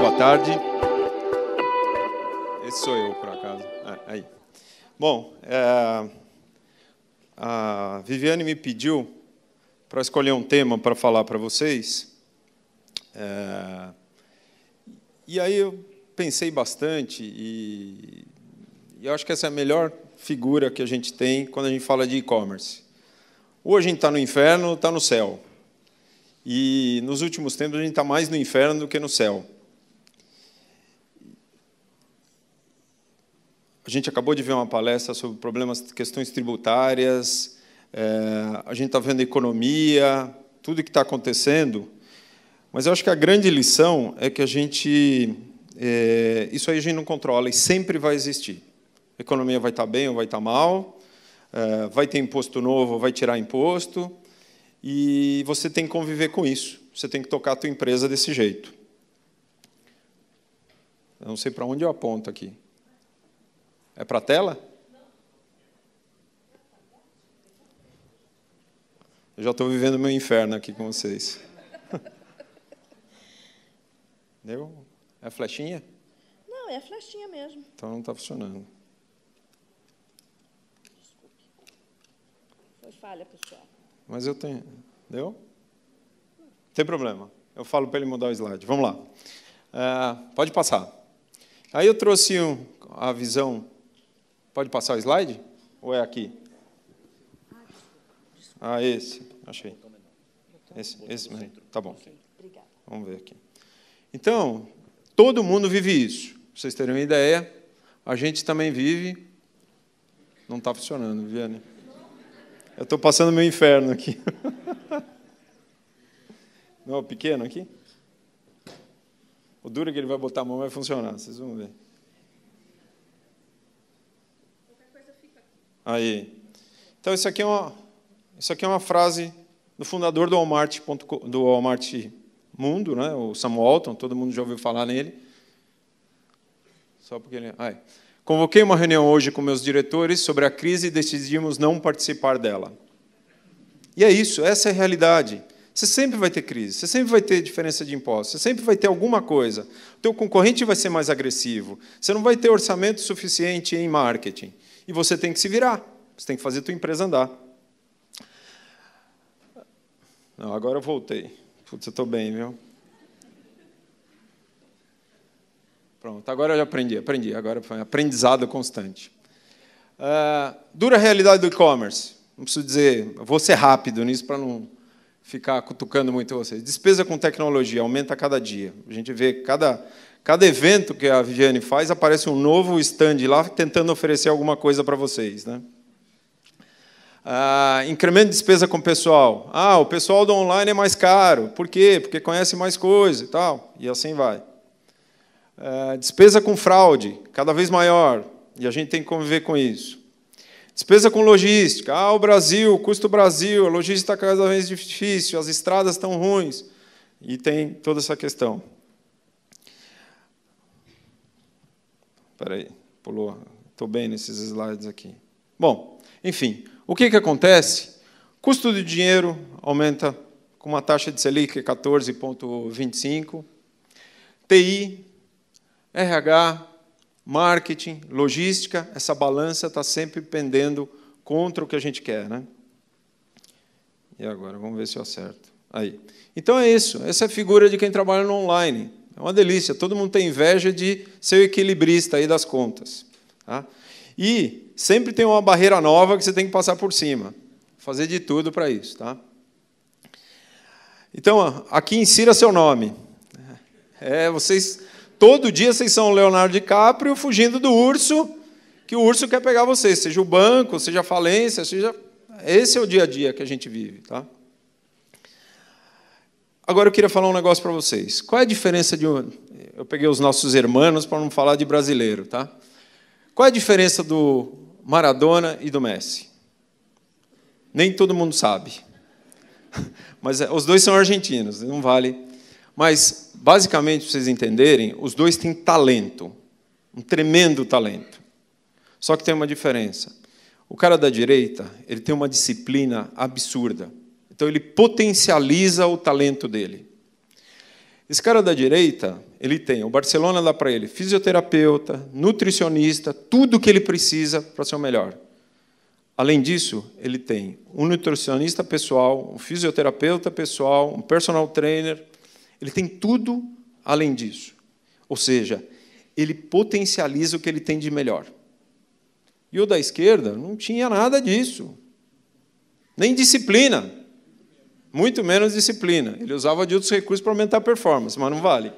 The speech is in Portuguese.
Boa tarde. Esse sou eu, por acaso. Ah, aí. Bom, é, a Viviane me pediu para escolher um tema para falar para vocês. É, e aí eu pensei bastante e, e eu acho que essa é a melhor figura que a gente tem quando a gente fala de e-commerce. Ou a gente está no inferno ou está no céu. E nos últimos tempos a gente está mais no inferno do que no céu. A gente acabou de ver uma palestra sobre problemas, questões tributárias, é, a gente está vendo a economia, tudo que está acontecendo. Mas eu acho que a grande lição é que a gente. É, isso aí a gente não controla e sempre vai existir. A economia vai estar tá bem ou vai estar tá mal, é, vai ter imposto novo ou vai tirar imposto, e você tem que conviver com isso. Você tem que tocar a tua empresa desse jeito. Eu não sei para onde eu aponto aqui. É para a tela? Eu já estou vivendo meu inferno aqui com vocês. Deu? É a flechinha? Não, é a flechinha mesmo. Então não está funcionando. Desculpe. Foi falha, pessoal. Mas eu tenho. Deu? Não tem problema. Eu falo para ele mudar o slide. Vamos lá. Uh, pode passar. Aí eu trouxe um, a visão Pode passar o slide? Ou é aqui? Ah, esse. Achei. Esse, esse mesmo. Tá bom. Vamos ver aqui. Então, todo mundo vive isso. Pra vocês terem uma ideia, a gente também vive. Não está funcionando, Viviane. Eu estou passando meu inferno aqui. Não, é pequeno aqui? O duro é que ele vai botar a mão vai funcionar, vocês vão ver. Aí. Então, isso aqui é uma, isso aqui é uma frase do fundador do Walmart, do Walmart Mundo, né? o Sam Walton, todo mundo já ouviu falar nele. Só porque ele. Aí. Convoquei uma reunião hoje com meus diretores sobre a crise e decidimos não participar dela. E é isso, essa é a realidade. Você sempre vai ter crise, você sempre vai ter diferença de impostos, você sempre vai ter alguma coisa. O teu concorrente vai ser mais agressivo, você não vai ter orçamento suficiente em marketing e você tem que se virar. Você tem que fazer a tua empresa andar. Não, agora eu voltei. Putz, eu estou bem, viu? Pronto, agora eu já aprendi, aprendi. Agora foi um aprendizado constante. Uh, dura realidade do e-commerce. Não preciso dizer, vou ser rápido nisso para não ficar cutucando muito vocês. Despesa com tecnologia aumenta a cada dia. A gente vê cada Cada evento que a Viviane faz, aparece um novo stand lá tentando oferecer alguma coisa para vocês. Né? Ah, incremento de despesa com o pessoal. Ah, o pessoal do online é mais caro. Por quê? Porque conhece mais coisa e tal. E assim vai. Ah, despesa com fraude, cada vez maior. E a gente tem que conviver com isso. Despesa com logística. Ah, o Brasil, o custo Brasil, a logística está cada vez difícil, as estradas estão ruins. E tem toda essa questão. Espera aí, pulou. Estou bem nesses slides aqui. Bom, enfim, o que, que acontece? Custo de dinheiro aumenta com uma taxa de Selic 14,25. TI, RH, marketing, logística, essa balança está sempre pendendo contra o que a gente quer. Né? E agora, vamos ver se eu acerto. Aí. Então é isso. Essa é a figura de quem trabalha no online. É uma delícia, todo mundo tem inveja de ser o equilibrista aí das contas. Tá? E sempre tem uma barreira nova que você tem que passar por cima. Fazer de tudo para isso. Tá? Então, aqui insira seu nome. É, vocês todo dia vocês são o Leonardo DiCaprio fugindo do urso, que o urso quer pegar vocês, seja o banco, seja a falência, seja esse é o dia a dia que a gente vive, tá? Agora eu queria falar um negócio para vocês. Qual é a diferença de um. Eu peguei os nossos irmãos para não falar de brasileiro, tá? Qual é a diferença do Maradona e do Messi? Nem todo mundo sabe. Mas é, os dois são argentinos, não vale. Mas, basicamente, para vocês entenderem, os dois têm talento. Um tremendo talento. Só que tem uma diferença. O cara da direita, ele tem uma disciplina absurda. Então ele potencializa o talento dele. Esse cara da direita, ele tem, o Barcelona dá para ele fisioterapeuta, nutricionista, tudo que ele precisa para ser o melhor. Além disso, ele tem um nutricionista pessoal, um fisioterapeuta pessoal, um personal trainer. Ele tem tudo além disso. Ou seja, ele potencializa o que ele tem de melhor. E o da esquerda não tinha nada disso. Nem disciplina muito menos disciplina. Ele usava de outros recursos para aumentar a performance, mas não vale.